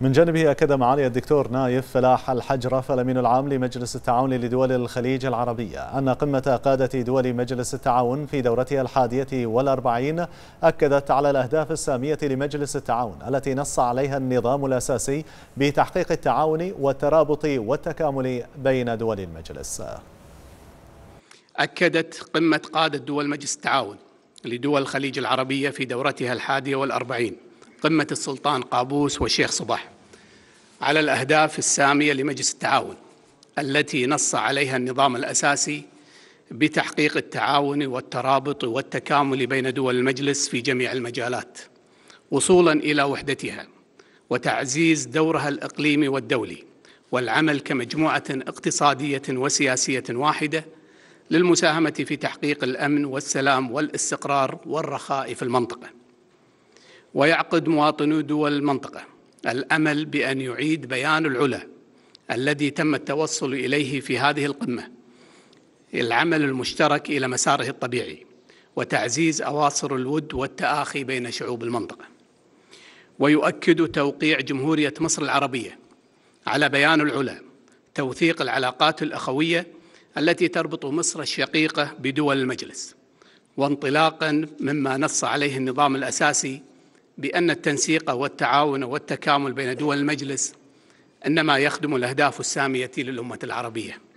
من جانبه أكد معالي الدكتور نايف فلاح الحجرة الأمين العام لمجلس التعاون لدول الخليج العربية أن قمة قادة دول مجلس التعاون في دورتها الحادية والأربعين أكدت على الأهداف السامية لمجلس التعاون التي نص عليها النظام الأساسي بتحقيق التعاون والترابط والتكامل بين دول المجلس أكدت قمة قادة دول مجلس التعاون لدول الخليج العربية في دورتها الحادية والأربعين قمة السلطان قابوس والشيخ صباح على الأهداف السامية لمجلس التعاون التي نص عليها النظام الأساسي بتحقيق التعاون والترابط والتكامل بين دول المجلس في جميع المجالات وصولا إلى وحدتها وتعزيز دورها الإقليمي والدولي والعمل كمجموعة اقتصادية وسياسية واحدة للمساهمة في تحقيق الأمن والسلام والاستقرار والرخاء في المنطقة ويعقد مواطنو دول المنطقة الأمل بأن يعيد بيان العلا الذي تم التوصل إليه في هذه القمة العمل المشترك إلى مساره الطبيعي وتعزيز أواصر الود والتآخي بين شعوب المنطقة ويؤكد توقيع جمهورية مصر العربية على بيان العلا توثيق العلاقات الأخوية التي تربط مصر الشقيقة بدول المجلس وانطلاقا مما نص عليه النظام الأساسي بأن التنسيق والتعاون والتكامل بين دول المجلس إنما يخدم الأهداف السامية للأمة العربية